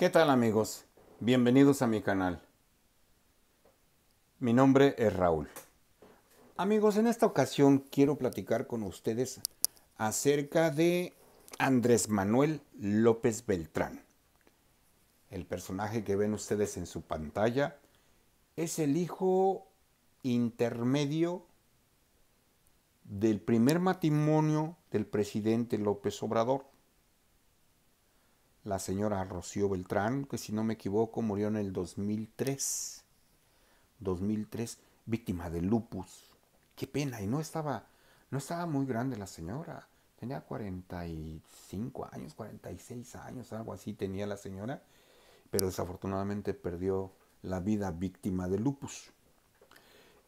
¿Qué tal amigos? Bienvenidos a mi canal. Mi nombre es Raúl. Amigos, en esta ocasión quiero platicar con ustedes acerca de Andrés Manuel López Beltrán. El personaje que ven ustedes en su pantalla es el hijo intermedio del primer matrimonio del presidente López Obrador la señora Rocío Beltrán, que si no me equivoco murió en el 2003, 2003, víctima de lupus. Qué pena, y no estaba, no estaba muy grande la señora, tenía 45 años, 46 años, algo así tenía la señora, pero desafortunadamente perdió la vida víctima de lupus.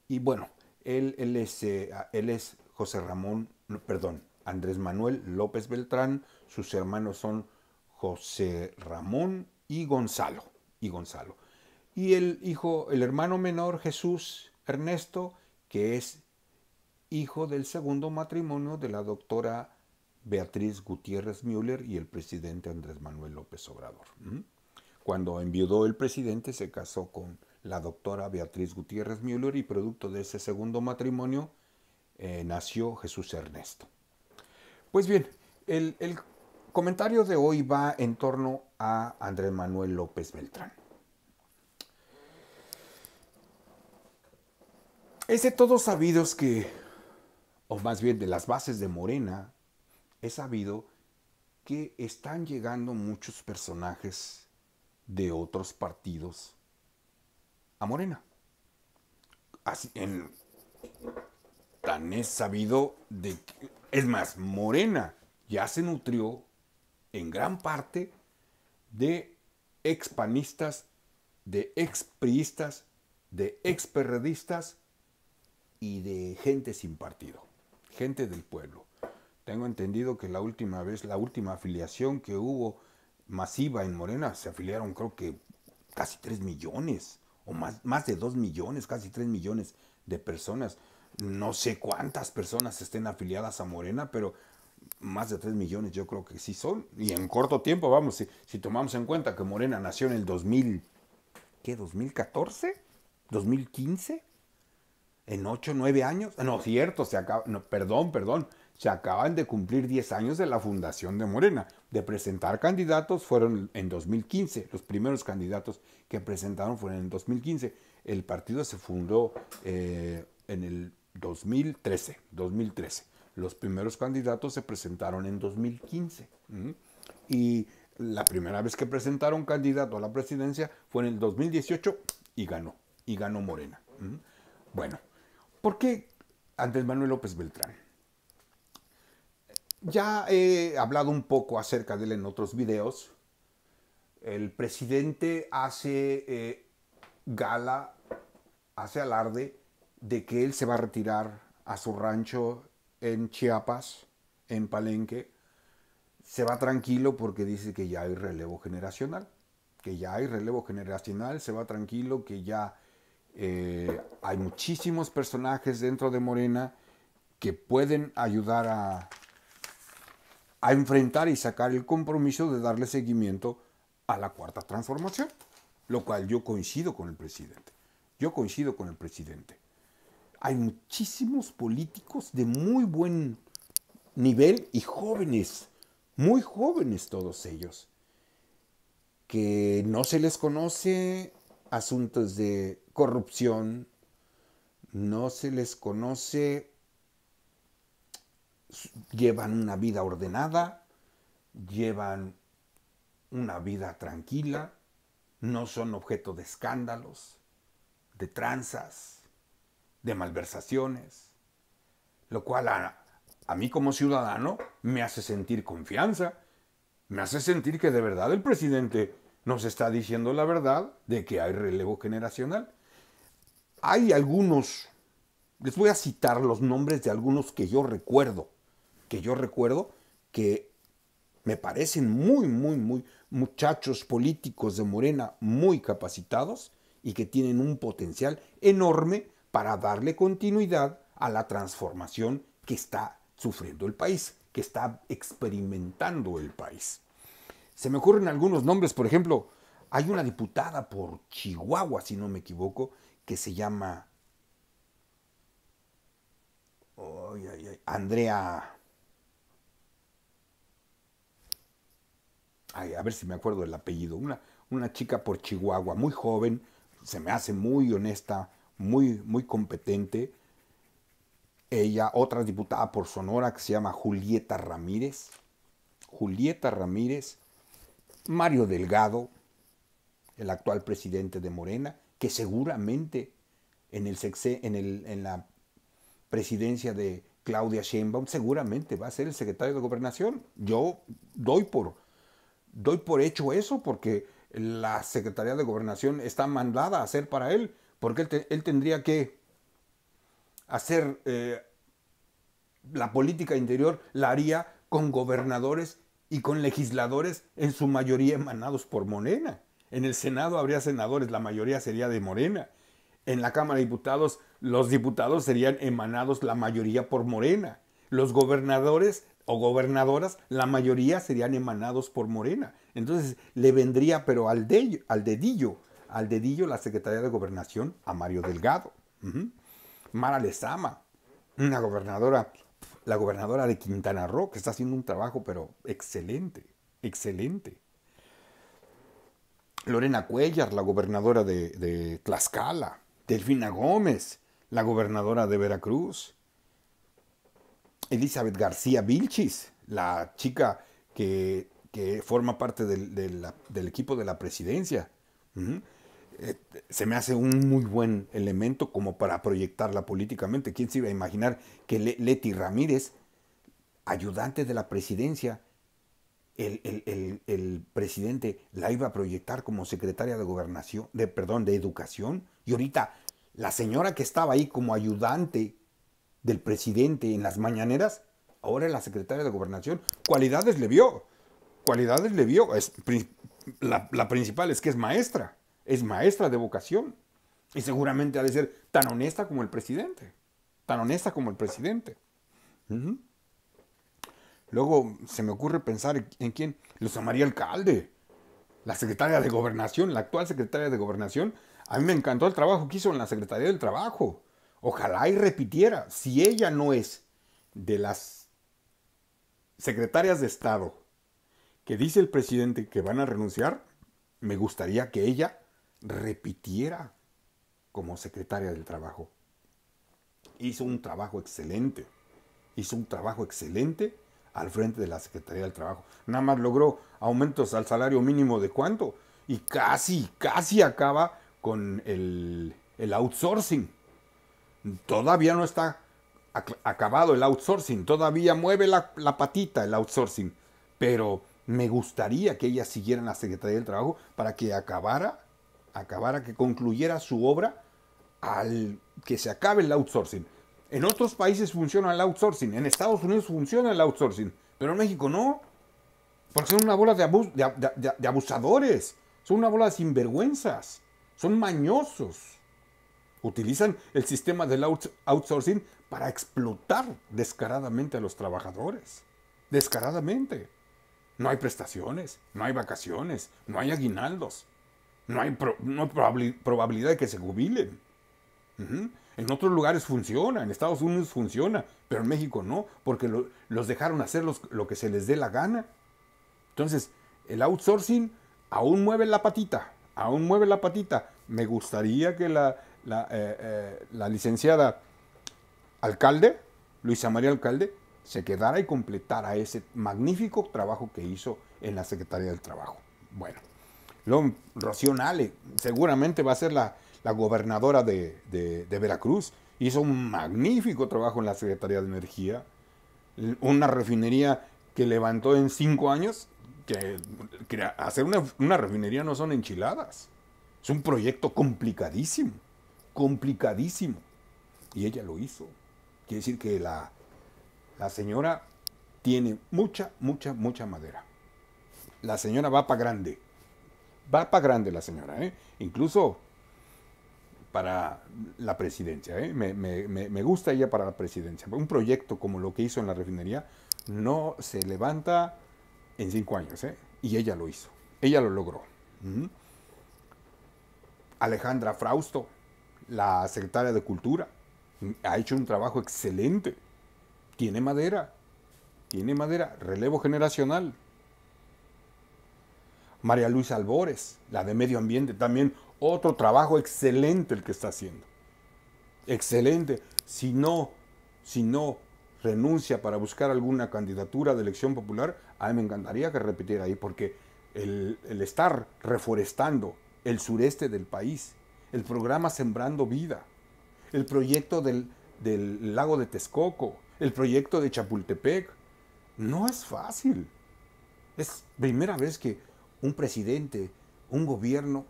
Y bueno, él, es, eh, él es José Ramón, perdón, Andrés Manuel López Beltrán, sus hermanos son José Ramón y Gonzalo. Y Gonzalo. Y el hijo, el hermano menor Jesús Ernesto, que es hijo del segundo matrimonio de la doctora Beatriz Gutiérrez Müller y el presidente Andrés Manuel López Obrador. Cuando enviudó el presidente se casó con la doctora Beatriz Gutiérrez Müller y producto de ese segundo matrimonio eh, nació Jesús Ernesto. Pues bien, el, el, comentario de hoy va en torno a Andrés Manuel López Beltrán. Es de todos sabidos que, o más bien de las bases de Morena, es sabido que están llegando muchos personajes de otros partidos a Morena. Así, en, tan es sabido de que, es más, Morena ya se nutrió en gran parte de expanistas, de expriistas, de experredistas y de gente sin partido, gente del pueblo. Tengo entendido que la última vez, la última afiliación que hubo masiva en Morena, se afiliaron creo que casi 3 millones, o más, más de 2 millones, casi 3 millones de personas. No sé cuántas personas estén afiliadas a Morena, pero más de 3 millones yo creo que sí son. Y en corto tiempo, vamos, si, si tomamos en cuenta que Morena nació en el 2000, ¿qué? ¿2014? ¿2015? ¿En 8, 9 años? No, cierto, se acaba, perdón, perdón. Se acaban de cumplir 10 años de la fundación de Morena. De presentar candidatos fueron en 2015. Los primeros candidatos que presentaron fueron en 2015. El partido se fundó eh, en el 2013. 2013. Los primeros candidatos se presentaron en 2015 y la primera vez que presentaron candidato a la presidencia fue en el 2018 y ganó, y ganó Morena. Bueno, ¿por qué Andrés Manuel López Beltrán? Ya he hablado un poco acerca de él en otros videos. El presidente hace eh, gala, hace alarde de que él se va a retirar a su rancho en Chiapas, en Palenque, se va tranquilo porque dice que ya hay relevo generacional, que ya hay relevo generacional, se va tranquilo que ya eh, hay muchísimos personajes dentro de Morena que pueden ayudar a, a enfrentar y sacar el compromiso de darle seguimiento a la cuarta transformación, lo cual yo coincido con el presidente. Yo coincido con el presidente hay muchísimos políticos de muy buen nivel y jóvenes, muy jóvenes todos ellos, que no se les conoce asuntos de corrupción, no se les conoce, llevan una vida ordenada, llevan una vida tranquila, no son objeto de escándalos, de tranzas de malversaciones, lo cual a, mí como ciudadano me hace sentir confianza, me hace sentir que de verdad el presidente nos está diciendo la verdad de que hay relevo generacional. Hay algunos, les voy a citar los nombres de algunos que yo recuerdo, que yo recuerdo que me parecen muy, muy, muy muchachos políticos de Morena muy capacitados y que tienen un potencial enorme para darle continuidad a la transformación que está sufriendo el país, que está experimentando el país. Se me ocurren algunos nombres, por ejemplo, hay una diputada por Chihuahua, si no me equivoco, que se llama Andrea... a ver si me acuerdo el apellido. Una, una chica por Chihuahua, muy joven, se me hace muy honesta, muy, muy competente. Ella, otra diputada por Sonora que se llama Julieta Ramírez. Julieta Ramírez, Mario Delgado, el actual presidente de Morena, que seguramente en, el en, en la presidencia de Claudia Sheinbaum seguramente va a ser el secretario de gobernación. Yo doy por, doy por hecho eso porque la Secretaría de Gobernación está mandada a hacer para él porque él, tendría que hacer eh, la política interior, la haría con gobernadores y con legisladores en su mayoría emanados por Morena. En el Senado habría senadores, la mayoría sería de Morena. En la Cámara de Diputados, los diputados serían emanados la mayoría por Morena. Los gobernadores o gobernadoras, la mayoría serían emanados por Morena. Entonces le vendría, pero al, al dedillo, al dedillo la secretaría de Gobernación a Mario Delgado. Mara Lezama, una gobernadora, la gobernadora de Quintana Roo, que está haciendo un trabajo, pero excelente, excelente. Lorena Cuellar, la gobernadora de, Tlaxcala. Delfina Gómez, la gobernadora de Veracruz. Elizabeth García Vilchis, la chica que, forma parte del, equipo de la presidencia. Este, se me hace un muy buen elemento como para proyectarla políticamente. ¿Quién se iba a imaginar que Leti Ramírez, ayudante de la presidencia, el, presidente la iba a proyectar como secretaria de gobernación, de, perdón, de educación, y ahorita la señora que estaba ahí como ayudante del presidente en las mañaneras, ahora es la secretaria de gobernación, cualidades le vio, cualidades le vio, es, la, la principal es que es maestra es maestra de vocación y seguramente ha de ser tan honesta como el presidente, tan honesta como el presidente. Luego se me ocurre pensar en quién, Luz María Alcalde, la secretaria de Gobernación, la actual secretaria de Gobernación. A mí me encantó el trabajo que hizo en la Secretaría del Trabajo. Ojalá y repitiera, si ella no es de las secretarias de Estado que dice el presidente que van a renunciar, me gustaría que ella repitiera como secretaria del trabajo. Hizo un trabajo excelente, hizo un trabajo excelente al frente de la Secretaría del Trabajo. Nada más logró aumentos al salario mínimo de cuánto y casi, casi acaba con el, outsourcing. Todavía no está acabado el outsourcing, todavía mueve la, la patita el outsourcing, pero me gustaría que ella siguiera en la Secretaría del Trabajo para que acabara acabara, que concluyera su obra al que se acabe el outsourcing. En otros países funciona el outsourcing, en Estados Unidos funciona el outsourcing, pero en México no. Porque son una bola de, abusadores, son una bola de sinvergüenzas, son mañosos. Utilizan el sistema del outsourcing para explotar descaradamente a los trabajadores. Descaradamente. No hay prestaciones, no hay vacaciones, no hay aguinaldos. No hay, probabilidad de que se jubilen. En otros lugares funciona, en Estados Unidos funciona, pero en México no, porque los dejaron hacer lo que se les dé la gana. Entonces, el outsourcing aún mueve la patita, aún mueve la patita. Me gustaría que la, la eh, eh, licenciada alcalde, Luisa María Alcalde, se quedara y completara ese magnífico trabajo que hizo en la Secretaría del Trabajo. Bueno. Luego, Rocío seguramente va a ser la, gobernadora de, Veracruz. Hizo un magnífico trabajo en la Secretaría de Energía. Una refinería que levantó en cinco años, hacer una, refinería no son enchiladas. Es un proyecto complicadísimo, complicadísimo. Y ella lo hizo. Quiere decir que la, la señora tiene mucha, mucha, mucha madera. La señora va para grande. Va para grande la señora, ¿eh? Incluso para la presidencia, ¿eh? me, gusta ella para la presidencia. Un proyecto como lo que hizo en la refinería no se levanta en cinco años, ¿eh? Y ella lo hizo, ella lo logró. Alejandra Frausto, la secretaria de Cultura, ha hecho un trabajo excelente. Tiene madera, tiene madera, relevo generacional. María Luisa Albores, la de Medio Ambiente, también otro trabajo excelente el que está haciendo. Excelente. Si no, si no renuncia para buscar alguna candidatura de elección popular, a mí me encantaría que repitiera ahí, porque el, estar reforestando el sureste del país, el programa Sembrando Vida, el proyecto del, del lago de Texcoco, el proyecto de Chapultepec, no es fácil. Es primera vez que un presidente, un gobierno,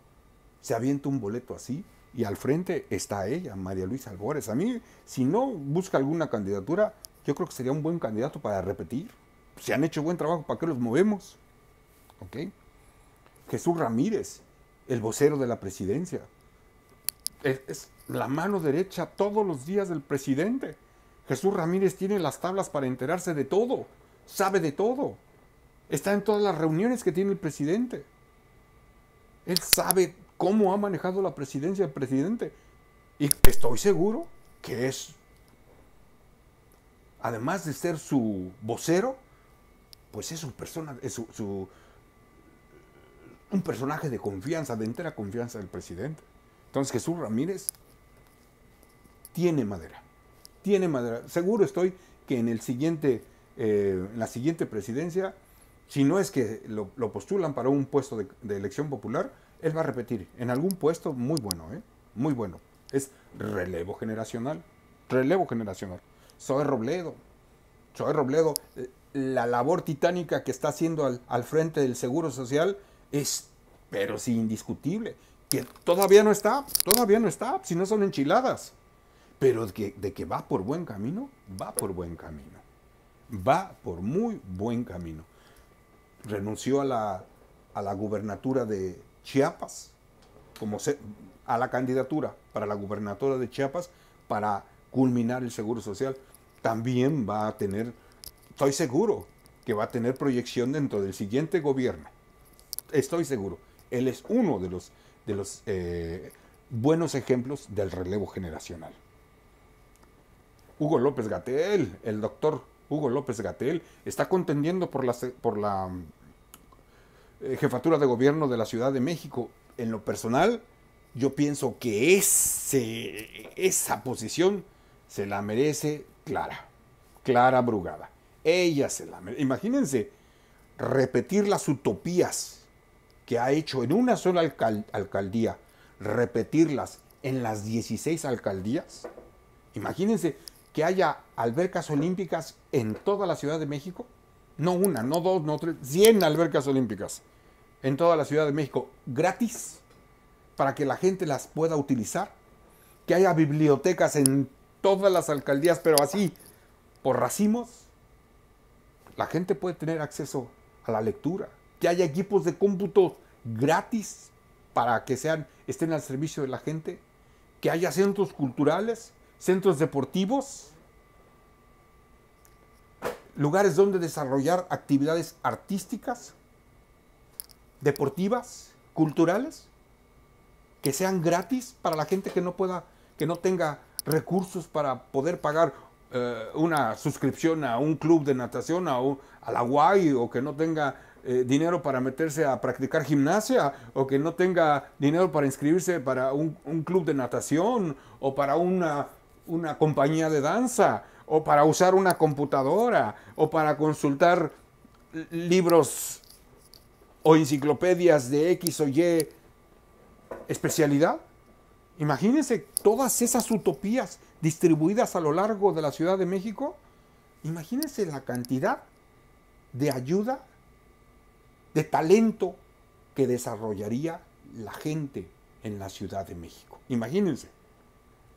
se avienta un boleto así y al frente está ella, María Luisa Albores. A mí, si no busca alguna candidatura, yo creo que sería un buen candidato para repetir. Si han hecho buen trabajo, ¿para qué los movemos? Jesús Ramírez, el vocero de la presidencia. es la mano derecha todos los días del presidente. Jesús Ramírez tiene las tablas para enterarse de todo, sabe de todo. Está en todas las reuniones que tiene el presidente. Él sabe cómo ha manejado la presidencia del presidente. Y estoy seguro que es, además de ser su vocero, pues es un, persona, es su, un personaje de confianza, de entera confianza del presidente. Entonces Jesús Ramírez tiene madera, tiene madera. Seguro estoy que en, el siguiente, eh, en la siguiente presidencia si no es que lo, postulan para un puesto de, elección popular, él va a repetir en algún puesto muy bueno, ¿eh? muy bueno. Es relevo generacional, relevo generacional. Soy Robledo, soy Robledo. Eh, la labor titánica que está haciendo al, frente del Seguro Social es, pero sí, indiscutible. Que todavía no está, todavía no está, si no son enchiladas. Pero de que va por buen camino, va por buen camino. Va por muy buen camino renunció a la, a la gubernatura de Chiapas, como a la candidatura para la gubernatura de Chiapas para culminar el Seguro Social. También va a tener, estoy seguro, que va a tener proyección dentro del siguiente gobierno. Estoy seguro. Él es uno de los, de los eh, buenos ejemplos del relevo generacional. Hugo López Gatel, el doctor Hugo López Gatel, está contendiendo por la, por la mm, eh, jefatura de gobierno de la Ciudad de México. En lo personal, yo pienso que esa posición se la merece Clara, Clara Brugada. Ella se la merece. Imagínense repetir las utopías que ha hecho en una sola alcaldía, repetirlas en las 16 alcaldías. Imagínense, que haya albercas olímpicas en toda la Ciudad de México, no una, no dos, no tres, 100 albercas olímpicas en toda la Ciudad de México gratis para que la gente las pueda utilizar, que haya bibliotecas en todas las alcaldías, pero así, por racimos, la gente puede tener acceso a la lectura, que haya equipos de cómputo gratis para que sean, estén al servicio de la gente, que haya centros culturales centros deportivos, lugares donde desarrollar actividades artísticas, deportivas, culturales, que sean gratis para la gente que no pueda, que no tenga recursos para poder pagar eh, una suscripción a un club de natación, a, un, la UAI, o que no tenga eh, dinero para meterse a practicar gimnasia, o que no tenga dinero para inscribirse para un club de natación, o para una una compañía de danza, o para usar una computadora, o para consultar libros o enciclopedias de X o Y especialidad. Imagínense todas esas utopías distribuidas a lo largo de la Ciudad de México. Imagínense la cantidad de ayuda, de talento que desarrollaría la gente en la Ciudad de México. Imagínense.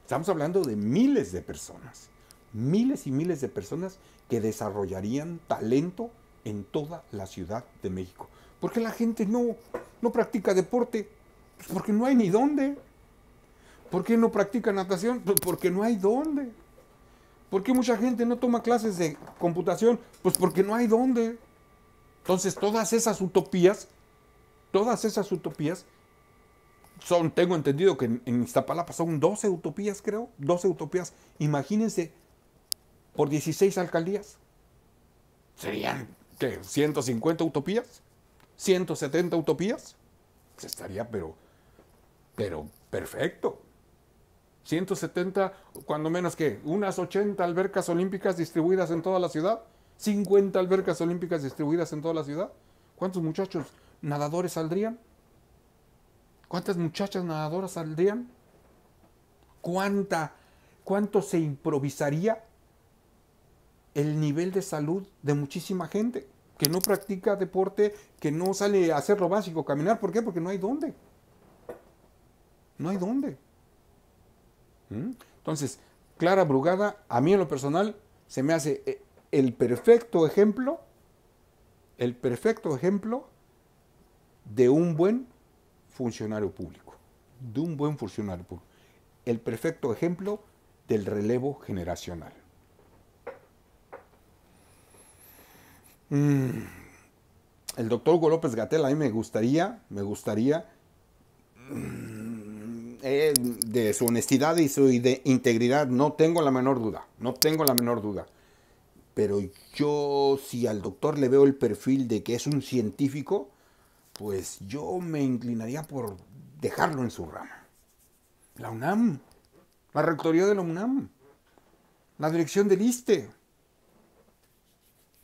Estamos hablando de miles de personas, miles y miles de personas que desarrollarían talento en toda la Ciudad de México. ¿Por qué la gente no, no practica deporte, pues porque no hay ni dónde. ¿Por qué no practica natación? Pues porque no hay dónde. ¿Por qué mucha gente no toma clases de computación? Pues porque no hay dónde. Entonces todas esas utopías, todas esas utopías son, tengo entendido que en, Iztapalapa son 12 utopías, creo, 12 utopías. Imagínense, por 16 alcaldías, serían, ¿qué? ¿150 utopías? ¿170 utopías? se pues estaría, pero, pero perfecto. 170, cuando menos que unas 80 albercas olímpicas distribuidas en toda la ciudad, 50 albercas olímpicas distribuidas en toda la ciudad. ¿Cuántos muchachos nadadores saldrían? ¿Cuántas muchachas nadadoras saldrían? ¿Cuánta, ¿Cuánto se improvisaría el nivel de salud de muchísima gente que no practica deporte, que no sale a hacer lo básico, caminar? ¿Por qué? Porque no hay dónde. No hay dónde. ¿Mm? Entonces, Clara Brugada, a mí en lo personal, se me hace eh, el perfecto ejemplo, el perfecto ejemplo de un buen funcionario público, de un buen funcionario público. El perfecto ejemplo del relevo generacional. Mm. El doctor Hugo López Gatel, a mí me gustaría, me gustaría, mm, eh, de su honestidad y su de integridad, no tengo la menor duda, no tengo la menor duda. Pero yo, si al doctor le veo el perfil de que es un científico, pues yo me inclinaría por dejarlo en su rama. La UNAM, la rectoría de la UNAM, la dirección del ISTE,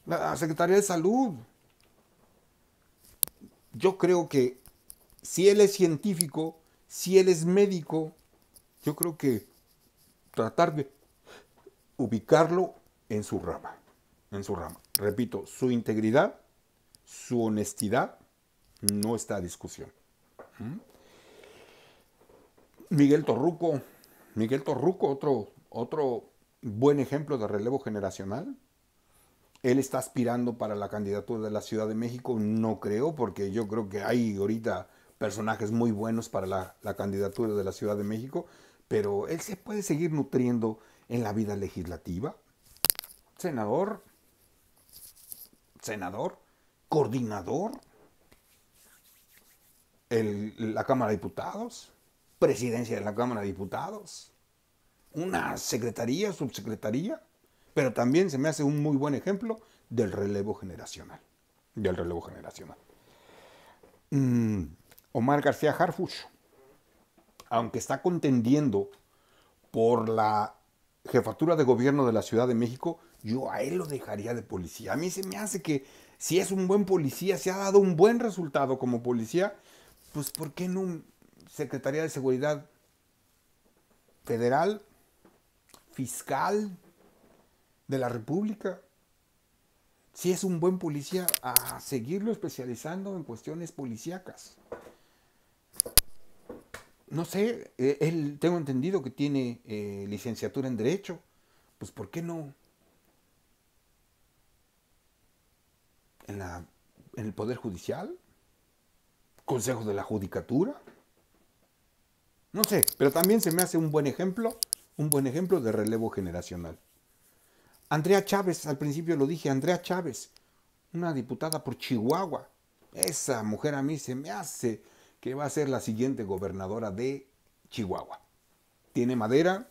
la Secretaría de Salud. Yo creo que si él es científico, si él es médico, yo creo que tratar de ubicarlo en su rama, en su rama. Repito, su integridad, su honestidad no está a discusión. ¿Mm? Miguel Torruco, Miguel Torruco, otro, otro buen ejemplo de relevo generacional. Él está aspirando para la candidatura de la Ciudad de México, no creo, porque yo creo que hay ahorita personajes muy buenos para la, la candidatura de la Ciudad de México, pero él se puede seguir nutriendo en la vida legislativa. Senador, senador, coordinador, la Cámara de Diputados, presidencia de la Cámara de Diputados, una secretaría, subsecretaría, pero también se me hace un muy buen ejemplo del relevo generacional. Del relevo generacional. Mm, Omar García Harfuch, aunque está contendiendo por la jefatura de gobierno de la Ciudad de México, yo a él lo dejaría de policía. A mí se me hace que si es un buen policía, si ha dado un buen resultado como policía pues ¿por qué no Secretaría de Seguridad Federal, Fiscal de la República? Si es un buen policía, a seguirlo especializando en cuestiones policíacas. No sé, eh, él tengo entendido que tiene eh, licenciatura en Derecho, pues ¿por qué no? En, la, en el Poder Judicial, Consejo de la judicatura. No sé, pero también se me hace un buen ejemplo, un buen ejemplo de relevo generacional. Andrea Chávez, al principio lo dije, Andrea Chávez, una diputada por Chihuahua. Esa mujer a mí se me hace que va a ser la siguiente gobernadora de Chihuahua. Tiene madera,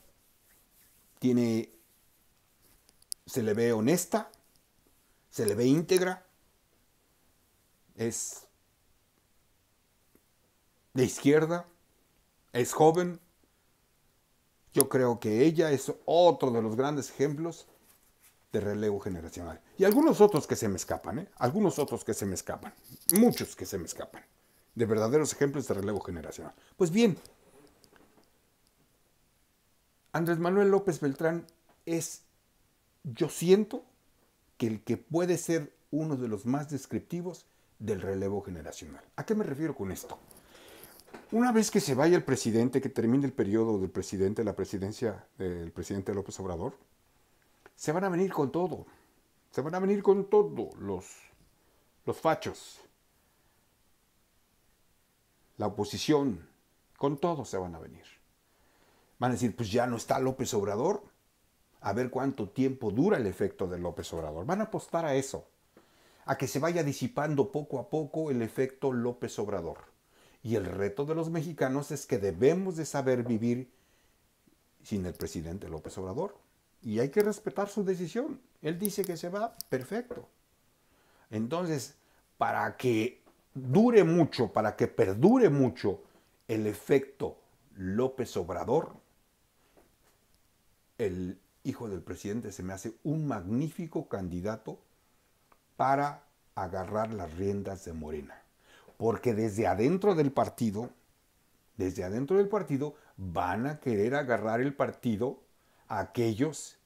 tiene se le ve honesta, se le ve íntegra. Es de izquierda, es joven. Yo creo que ella es otro de los grandes ejemplos de relevo generacional. Y algunos otros que se me escapan, ¿eh? Algunos otros que se me escapan. Muchos que se me escapan. De verdaderos ejemplos de relevo generacional. Pues bien, Andrés Manuel López Beltrán es, yo siento, que el que puede ser uno de los más descriptivos del relevo generacional. ¿A qué me refiero con esto? Una vez que se vaya el presidente, que termine el periodo del presidente, la presidencia del presidente López Obrador, se van a venir con todo. Se van a venir con todo los, los fachos. La oposición, con todo se van a venir. Van a decir, pues ya no está López Obrador. A ver cuánto tiempo dura el efecto de López Obrador. Van a apostar a eso, a que se vaya disipando poco a poco el efecto López Obrador. Y el reto de los mexicanos es que debemos de saber vivir sin el presidente López Obrador. Y hay que respetar su decisión. Él dice que se va, perfecto. Entonces, para que dure mucho, para que perdure mucho el efecto López Obrador, el hijo del presidente se me hace un magnífico candidato para agarrar las riendas de Morena porque desde adentro del partido, desde adentro del partido, van a querer agarrar el partido aquellos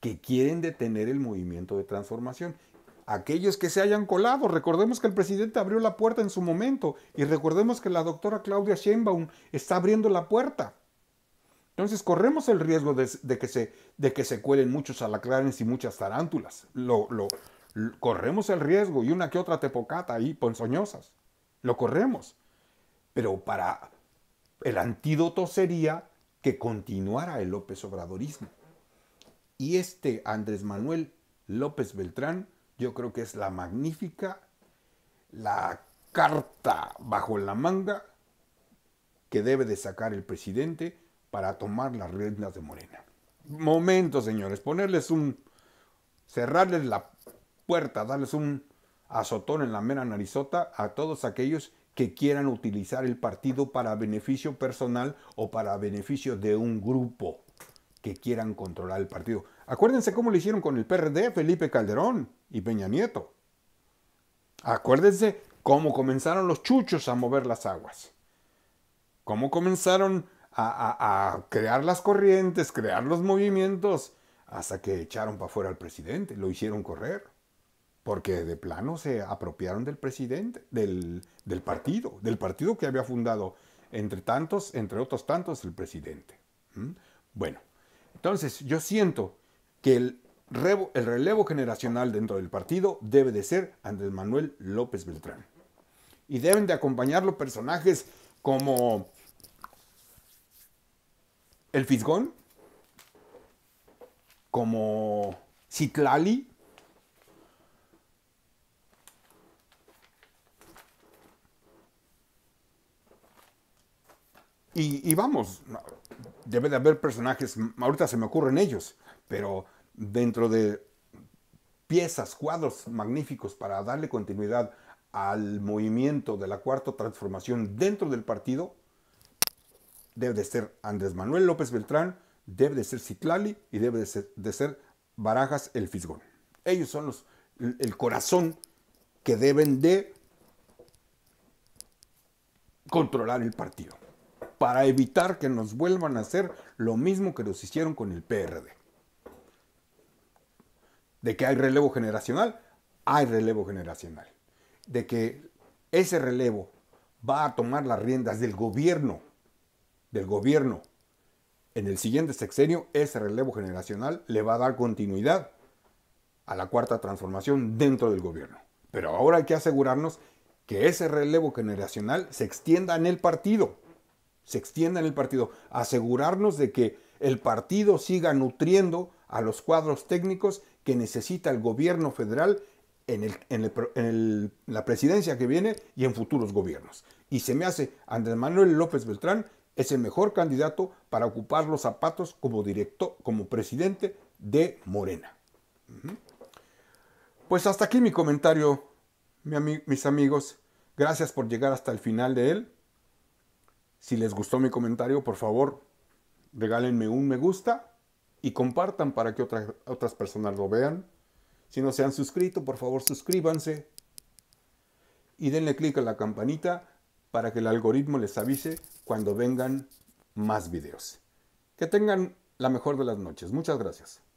que quieren detener el movimiento de transformación. Aquellos que se hayan colado, recordemos que el presidente abrió la puerta en su momento y recordemos que la doctora Claudia Sheinbaum está abriendo la puerta. Entonces corremos el riesgo de, que, se, de que, se, cuelen muchos alacranes y muchas tarántulas. Lo, lo, corremos el riesgo y una que otra tepocata ahí ponzoñosas lo corremos. Pero para el antídoto sería que continuara el López Obradorismo. Y este Andrés Manuel López Beltrán, yo creo que es la magnífica, la carta bajo la manga que debe de sacar el presidente para tomar las riendas de Morena. Momento, señores, ponerles un, cerrarles la puerta, darles un azotón en la mera narizota a todos aquellos que quieran utilizar el partido para beneficio personal o para beneficio de un grupo que quieran controlar el partido. Acuérdense cómo lo hicieron con el PRD, Felipe Calderón y Peña Nieto. Acuérdense cómo comenzaron los chuchos a mover las aguas. Cómo comenzaron a, a crear las corrientes, crear los movimientos, hasta que echaron para afuera al presidente, lo hicieron correr porque de plano se apropiaron del presidente, del, partido, del partido que había fundado, entre tantos, entre otros tantos, el presidente. Bueno, entonces yo siento que el, el relevo generacional dentro del partido debe de ser Andrés Manuel López Beltrán. Y deben de acompañarlo personajes como el Fisgón, como Citlali, Y, vamos, debe de haber personajes, ahorita se me ocurren ellos, pero dentro de piezas, cuadros magníficos para darle continuidad al movimiento de la cuarta transformación dentro del partido, debe de ser Andrés Manuel López Beltrán, debe de ser Ciclali y debe de ser, Barajas el Fisgón. Ellos son los, el corazón que deben de controlar el partido para evitar que nos vuelvan a hacer lo mismo que nos hicieron con el PRD. De que hay relevo generacional, hay relevo generacional. De que ese relevo va a tomar las riendas del gobierno, del gobierno. En el siguiente sexenio, ese relevo generacional le va a dar continuidad a la cuarta transformación dentro del gobierno. Pero ahora hay que asegurarnos que ese relevo generacional se extienda en el partido, se extienda en el partido, asegurarnos de que el partido siga nutriendo a los cuadros técnicos que necesita el gobierno federal en, en, la presidencia que viene y en futuros gobiernos. Y se me hace Andrés Manuel López Beltrán es el mejor candidato para ocupar los zapatos como director, como presidente de Morena. Pues hasta aquí mi comentario, mis amigos. Gracias por llegar hasta el final de él. Si les gustó mi comentario, por favor, regálenme un me gusta y compartan para que otras personas lo vean. Si no se han suscrito, por favor suscríbanse y denle clic a la campanita para que el algoritmo les avise cuando vengan más videos. Que tengan la mejor de las noches. Muchas gracias.